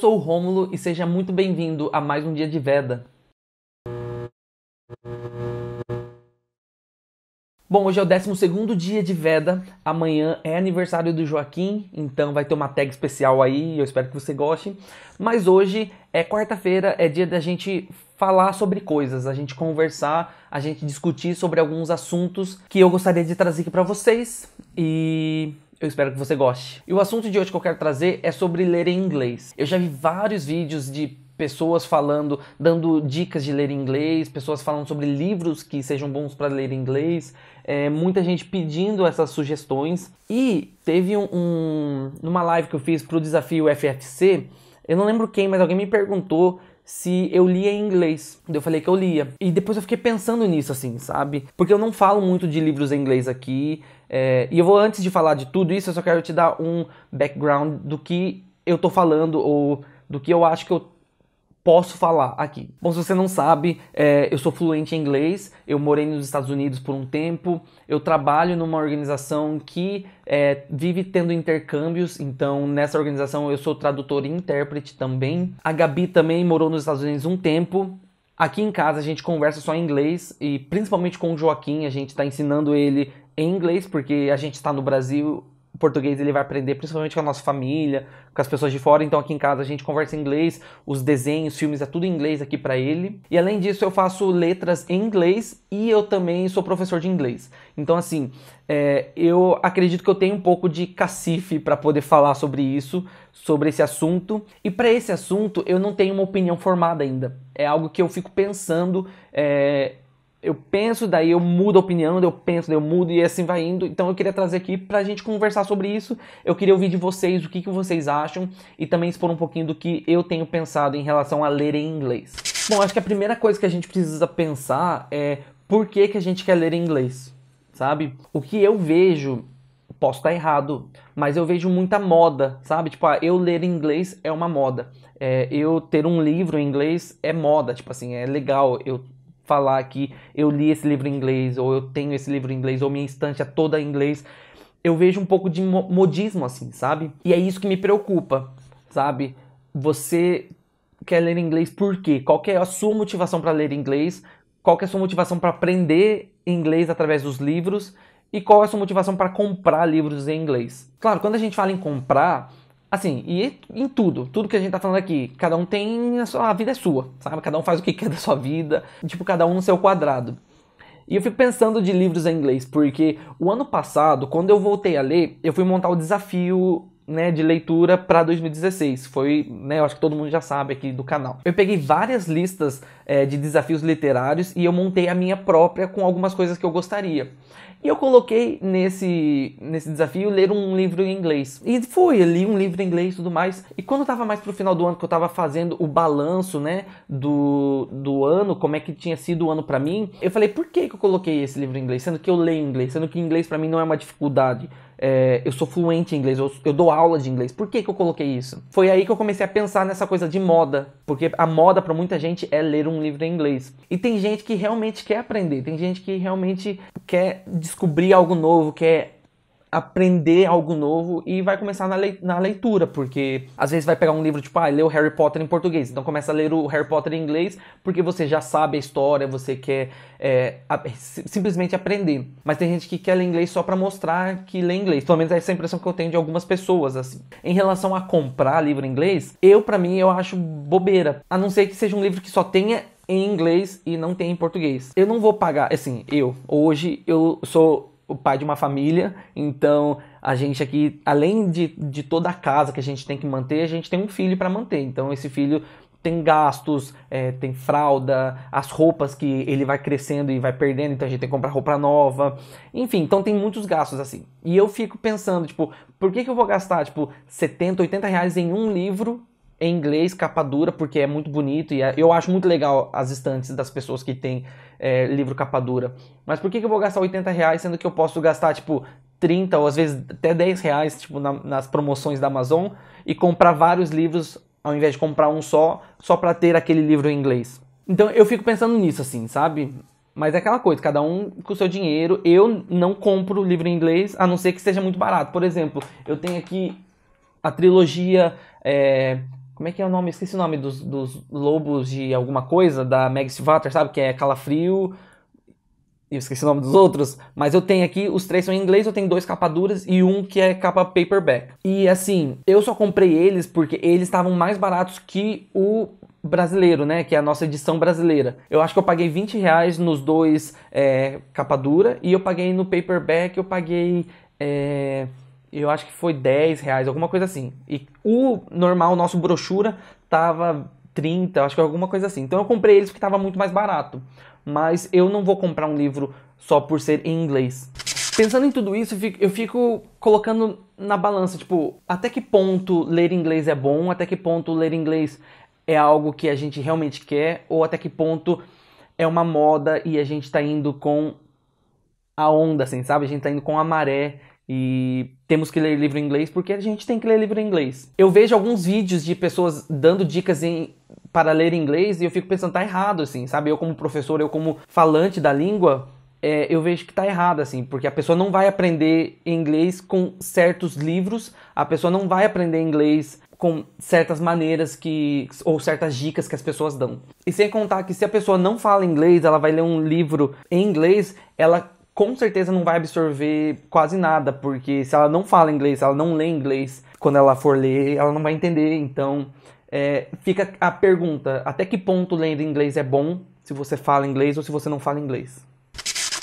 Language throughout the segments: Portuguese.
sou o Rômulo e seja muito bem-vindo a mais um dia de Veda. Bom, hoje é o 12 dia de Veda. Amanhã é aniversário do Joaquim, então vai ter uma tag especial aí. Eu espero que você goste. Mas hoje é quarta-feira, é dia da gente falar sobre coisas, a gente conversar, a gente discutir sobre alguns assuntos que eu gostaria de trazer aqui para vocês. E eu espero que você goste. E o assunto de hoje que eu quero trazer é sobre ler em inglês. Eu já vi vários vídeos de pessoas falando, dando dicas de ler em inglês, pessoas falando sobre livros que sejam bons para ler em inglês, é, muita gente pedindo essas sugestões. E teve um, um numa live que eu fiz para o desafio FFC, eu não lembro quem, mas alguém me perguntou se eu lia em inglês. Eu falei que eu lia. E depois eu fiquei pensando nisso, assim, sabe? Porque eu não falo muito de livros em inglês aqui. É... e eu vou, antes de falar de tudo isso, eu só quero te dar um background do que eu tô falando ou do que eu acho que eu posso falar aqui. Bom, se você não sabe, é, eu sou fluente em inglês, eu morei nos Estados Unidos por um tempo, eu trabalho numa organização que é, vive tendo intercâmbios, então nessa organização eu sou tradutor e intérprete também. A Gabi também morou nos Estados Unidos um tempo. Aqui em casa a gente conversa só em inglês e principalmente com o Joaquim, a gente está ensinando ele em inglês, porque a gente está no Brasil português ele vai aprender principalmente com a nossa família, com as pessoas de fora. Então aqui em casa a gente conversa em inglês, os desenhos, filmes é tudo em inglês aqui para ele. E além disso eu faço letras em inglês e eu também sou professor de inglês. Então assim, é, eu acredito que eu tenho um pouco de cacife para poder falar sobre isso, sobre esse assunto. E para esse assunto eu não tenho uma opinião formada ainda. É algo que eu fico pensando. É, eu penso, daí eu mudo a opinião, eu penso, daí eu mudo e assim vai indo. Então eu queria trazer aqui pra gente conversar sobre isso. Eu queria ouvir de vocês o que, que vocês acham e também expor um pouquinho do que eu tenho pensado em relação a ler em inglês. Bom, acho que a primeira coisa que a gente precisa pensar é por que, que a gente quer ler em inglês, sabe? O que eu vejo, posso estar errado, mas eu vejo muita moda, sabe? Tipo, ah, eu ler em inglês é uma moda. É, eu ter um livro em inglês é moda, tipo assim, é legal eu falar que eu li esse livro em inglês, ou eu tenho esse livro em inglês, ou minha estante é toda em inglês. Eu vejo um pouco de modismo, assim, sabe? E é isso que me preocupa, sabe? Você quer ler inglês por quê? Qual é a sua motivação para ler inglês? Qual é a sua motivação para aprender inglês através dos livros? E qual é a sua motivação para comprar livros em inglês? Claro, quando a gente fala em comprar, Assim, e em tudo, tudo que a gente tá falando aqui, cada um tem a sua a vida é sua, sabe? Cada um faz o que quer da sua vida, tipo, cada um no seu quadrado. E eu fico pensando de livros em inglês, porque o ano passado, quando eu voltei a ler, eu fui montar o desafio né, de leitura para 2016. Foi, né, eu acho que todo mundo já sabe aqui do canal. Eu peguei várias listas é, de desafios literários e eu montei a minha própria com algumas coisas que eu gostaria. E eu coloquei nesse, nesse desafio ler um livro em inglês. E foi, eu li um livro em inglês e tudo mais. E quando eu tava mais pro final do ano, que eu tava fazendo o balanço, né, do, do ano, como é que tinha sido o ano para mim, eu falei, por que, que eu coloquei esse livro em inglês? Sendo que eu leio inglês, sendo que inglês para mim não é uma dificuldade é, eu sou fluente em inglês, eu, eu, dou aula de inglês. Por que, que eu coloquei isso? Foi aí que eu comecei a pensar nessa coisa de moda, porque a moda para muita gente é ler um livro em inglês. E tem gente que realmente quer aprender, tem gente que realmente quer descobrir algo novo, quer aprender algo novo e vai começar na, na leitura, porque às vezes vai pegar um livro tipo, ah, leu Harry Potter em português, então começa a ler o Harry Potter em inglês, porque você já sabe a história, você quer é, simplesmente aprender. Mas tem gente que quer ler inglês só para mostrar que lê inglês, pelo menos essa é a impressão que eu tenho de algumas pessoas, assim. Em relação a comprar livro em inglês, eu, para mim, eu acho bobeira, a não ser que seja um livro que só tenha em inglês e não tem em português. Eu não vou pagar, assim, eu hoje eu sou o pai de uma família, então a gente aqui, além de, de toda a casa que a gente tem que manter, a gente tem um filho para manter. Então esse filho tem gastos, é, tem fralda, as roupas que ele vai crescendo e vai perdendo, então a gente tem que comprar roupa nova. Enfim, então tem muitos gastos assim. E eu fico pensando, tipo, por que, que eu vou gastar, tipo, 70, 80 reais em um livro em inglês, capa dura, porque é muito bonito e é, eu acho muito legal as estantes das pessoas que têm é, livro capa dura. Mas por que, que eu vou gastar 80 reais sendo que eu posso gastar, tipo, 30 ou às vezes até 10 reais tipo, na, nas promoções da Amazon e comprar vários livros ao invés de comprar um só, só para ter aquele livro em inglês. Então eu fico pensando nisso assim, sabe? Mas é aquela coisa, cada um com o seu dinheiro. Eu não compro livro em inglês, a não ser que seja muito barato. Por exemplo, eu tenho aqui a trilogia é, como é que é o nome? Esqueci o nome dos, dos lobos de alguma coisa, da Meg Stilvater, sabe? Que é Calafrio. Eu esqueci o nome dos outros. Mas eu tenho aqui, os três são em inglês, eu tenho dois capaduras e um que é capa paperback. E assim, eu só comprei eles porque eles estavam mais baratos que o brasileiro, né? Que é a nossa edição brasileira. Eu acho que eu paguei 20 reais nos dois é, eh, capa dura e eu paguei no paperback, eu paguei. É, eu acho que foi 10 reais, alguma coisa assim. E o normal, nosso brochura, tava 30, acho que alguma coisa assim. Então eu comprei eles porque tava muito mais barato. Mas eu não vou comprar um livro só por ser em inglês. Pensando em tudo isso, eu fico, eu fico colocando na balança, tipo, até que ponto ler inglês é bom, até que ponto ler inglês é algo que a gente realmente quer, ou até que ponto é uma moda e a gente tá indo com a onda, assim, sabe? A gente tá indo com a maré e temos que ler livro em inglês porque a gente tem que ler livro em inglês. Eu vejo alguns vídeos de pessoas dando dicas em, para ler inglês e eu fico pensando, tá errado, assim, sabe? Eu, como professor, eu, como falante da língua, é, eu vejo que tá errado, assim, porque a pessoa não vai aprender inglês com certos livros, a pessoa não vai aprender inglês com certas maneiras que ou certas dicas que as pessoas dão. E sem contar que se a pessoa não fala inglês, ela vai ler um livro em inglês, ela com certeza não vai absorver quase nada, porque se ela não fala inglês, ela não lê inglês, quando ela for ler, ela não vai entender. Então, é, fica a pergunta: até que ponto lendo inglês é bom se você fala inglês ou se você não fala inglês?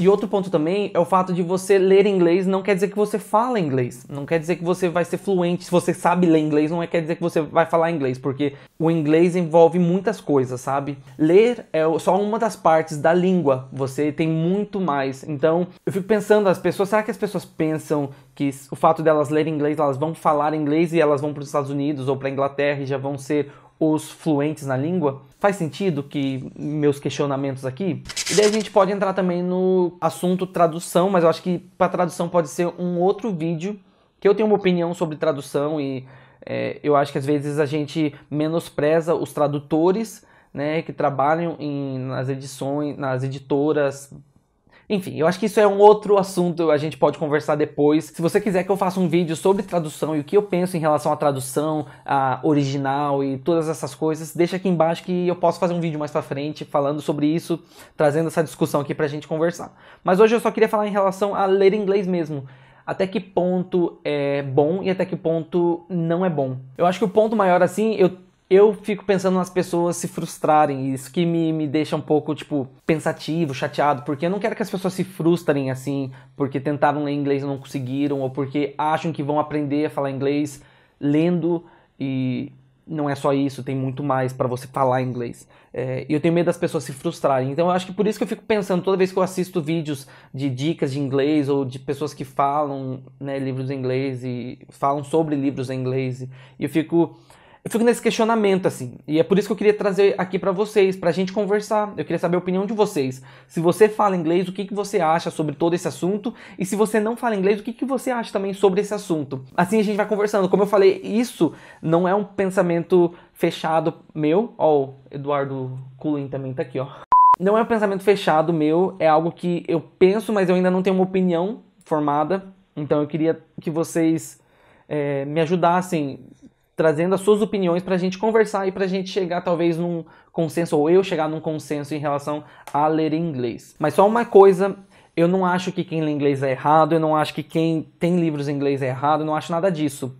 E outro ponto também é o fato de você ler inglês não quer dizer que você fala inglês. Não quer dizer que você vai ser fluente. Se você sabe ler inglês, não é quer dizer que você vai falar inglês, porque o inglês envolve muitas coisas, sabe? Ler é só uma das partes da língua. Você tem muito mais. Então, eu fico pensando, as pessoas, será que as pessoas pensam que o fato delas lerem inglês, elas vão falar inglês e elas vão para os Estados Unidos ou para a Inglaterra e já vão ser os fluentes na língua? Faz sentido que meus questionamentos aqui? E daí a gente pode entrar também no assunto tradução, mas eu acho que para tradução pode ser um outro vídeo, que eu tenho uma opinião sobre tradução e é, eu acho que às vezes a gente menospreza os tradutores, né, que trabalham em, nas edições, nas editoras, enfim, eu acho que isso é um outro assunto, a gente pode conversar depois. Se você quiser que eu faça um vídeo sobre tradução e o que eu penso em relação à tradução, a original e todas essas coisas, deixa aqui embaixo que eu posso fazer um vídeo mais pra frente falando sobre isso, trazendo essa discussão aqui pra gente conversar. Mas hoje eu só queria falar em relação a ler inglês mesmo até que ponto é bom e até que ponto não é bom. Eu acho que o ponto maior assim, eu eu fico pensando nas pessoas se frustrarem. Isso que me, me deixa um pouco, tipo, pensativo, chateado, porque eu não quero que as pessoas se frustrem assim, porque tentaram ler inglês e não conseguiram, ou porque acham que vão aprender a falar inglês lendo e não é só isso, tem muito mais para você falar inglês. É, e é, eu tenho medo das pessoas se frustrarem. Então eu acho que por isso que eu fico pensando, toda vez que eu assisto vídeos de dicas de inglês ou de pessoas que falam né, livros em inglês e falam sobre livros em inglês, e eu fico eu fico nesse questionamento assim, e é por isso que eu queria trazer aqui para vocês, para a gente conversar. Eu queria saber a opinião de vocês. Se você fala inglês, o que, que você acha sobre todo esse assunto? E se você não fala inglês, o que, que você acha também sobre esse assunto? Assim a gente vai conversando. Como eu falei, isso não é um pensamento fechado meu. Ó, o Eduardo Culin também tá aqui, ó. Não é um pensamento fechado meu, é algo que eu penso, mas eu ainda não tenho uma opinião formada. Então eu queria que vocês é, me ajudassem trazendo as suas opiniões para a gente conversar e para a gente chegar talvez num consenso, ou eu chegar num consenso em relação a ler inglês. Mas só uma coisa eu não acho que quem lê inglês é errado, eu não acho que quem tem livros em inglês é errado, eu não acho nada disso.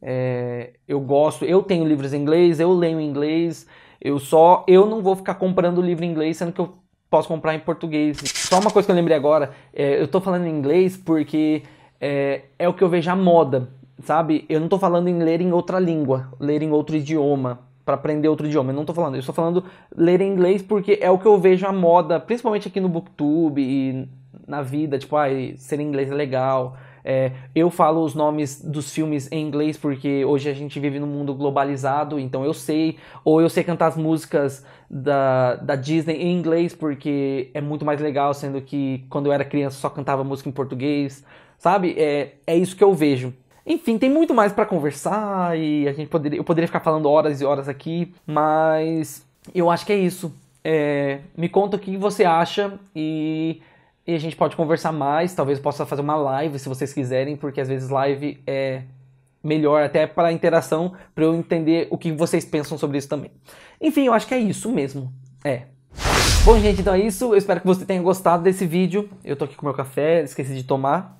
É, eu gosto, eu tenho livros em inglês, eu leio em inglês, eu só. Eu não vou ficar comprando livro em inglês, sendo que eu posso comprar em português. Só uma coisa que eu lembrei agora, é, eu tô falando em inglês porque é, é o que eu vejo a moda sabe? Eu não estou falando em ler em outra língua, ler em outro idioma, para aprender outro idioma. Eu não estou falando, eu estou falando ler em inglês porque é o que eu vejo a moda, principalmente aqui no Booktube e na vida, tipo, ah, ser inglês é legal. É, eu falo os nomes dos filmes em inglês porque hoje a gente vive num mundo globalizado, então eu sei. Ou eu sei cantar as músicas da, da Disney em inglês porque é muito mais legal, sendo que quando eu era criança só cantava música em português, sabe? É, é isso que eu vejo. Enfim, tem muito mais para conversar e a gente poderia, eu poderia ficar falando horas e horas aqui, mas eu acho que é isso. É, me conta o que você acha e, e, a gente pode conversar mais. Talvez eu possa fazer uma live se vocês quiserem, porque às vezes live é melhor até para interação, para eu entender o que vocês pensam sobre isso também. Enfim, eu acho que é isso mesmo. É. Bom, gente, então é isso. Eu espero que você tenha gostado desse vídeo. Eu tô aqui com meu café, esqueci de tomar.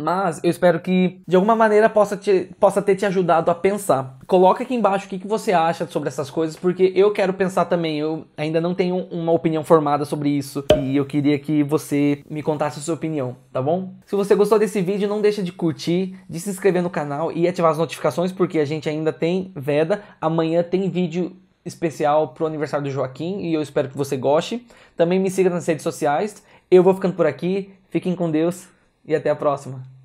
Mas eu espero que de alguma maneira possa, te, possa ter te ajudado a pensar. Coloca aqui embaixo o que, que você acha sobre essas coisas, porque eu quero pensar também. Eu ainda não tenho uma opinião formada sobre isso e eu queria que você me contasse a sua opinião, tá bom? Se você gostou desse vídeo, não deixa de curtir, de se inscrever no canal e ativar as notificações, porque a gente ainda tem veda. Amanhã tem vídeo especial pro aniversário do Joaquim e eu espero que você goste. Também me siga nas redes sociais. Eu vou ficando por aqui. Fiquem com Deus e até a próxima.